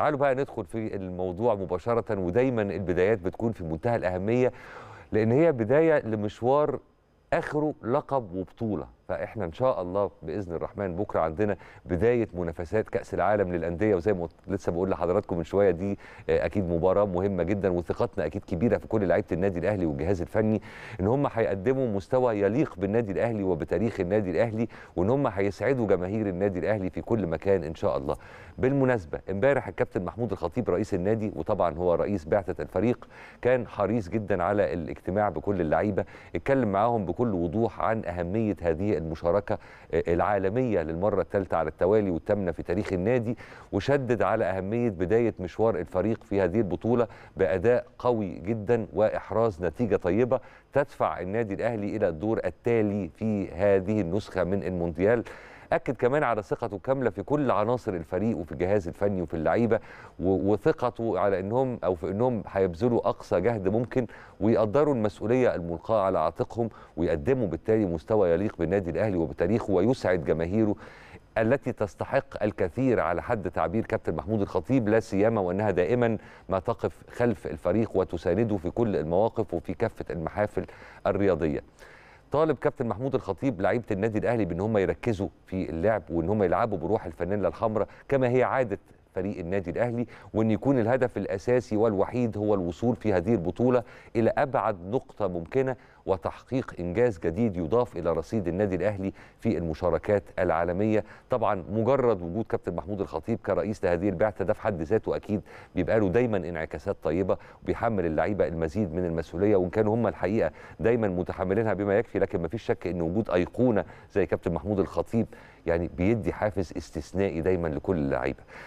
تعالوا بقى ندخل في الموضوع مباشرة ودايما البدايات بتكون في منتهى الأهمية لأن هي بداية لمشوار آخره لقب وبطولة فاحنا ان شاء الله باذن الرحمن بكره عندنا بدايه منافسات كاس العالم للانديه وزي ما لسه بقول لحضراتكم من شويه دي آه، اكيد مباراه مهمه جدا وثقتنا اكيد كبيره في كل لعيبه النادي الاهلي والجهاز الفني ان هم هيقدموا مستوى يليق بالنادي الاهلي وبتاريخ النادي الاهلي وان هم هيسعدوا جماهير النادي الاهلي في كل مكان ان شاء الله بالمناسبه امبارح الكابتن محمود الخطيب رئيس النادي وطبعا هو رئيس بعثه الفريق كان حريص جدا على الاجتماع بكل اللعيبه اتكلم معاهم بكل وضوح عن اهميه هذه المشاركه آه، العالميه للمره الثالثه على التوالي والثامنه في تاريخ النادي وشدد على اهميه بدايه مشوار الفريق في هذه البطوله باداء قوي جدا واحراز نتيجه طيبه تدفع النادي الاهلي الى الدور التالي في هذه النسخه من المونديال اكد كمان على ثقته كامله في كل عناصر الفريق وفي الجهاز الفني وفي اللعيبه وثقته على انهم او في انهم هيبذلوا اقصى جهد ممكن ويقدروا المسؤوليه الملقاه على عاتقهم ويقدموا بالتالي مستوى يليق بالنادي الاهلي وبتاريخه ويسعد جماهيره التي تستحق الكثير على حد تعبير كابتن محمود الخطيب لا سيما وانها دائما ما تقف خلف الفريق وتسانده في كل المواقف وفي كافه المحافل الرياضيه. طالب كابتن محمود الخطيب لعيبه النادي الاهلي بان هم يركزوا في اللعب وان هم يلعبوا بروح الفانيلا الحمراء كما هي عاده فريق النادي الاهلي وان يكون الهدف الاساسي والوحيد هو الوصول في هذه البطوله الى ابعد نقطه ممكنه وتحقيق انجاز جديد يضاف الى رصيد النادي الاهلي في المشاركات العالميه طبعا مجرد وجود كابتن محمود الخطيب كرئيس لهذه البعثه ده في حد ذاته اكيد بيبقى له دايما انعكاسات طيبه وبيحمل اللعيبه المزيد من المسؤوليه وان كانوا هم الحقيقه دايما متحملينها بما يكفي لكن ما فيش شك ان وجود ايقونه زي كابتن محمود الخطيب يعني بيدي حافز استثنائي دايما لكل اللعيبه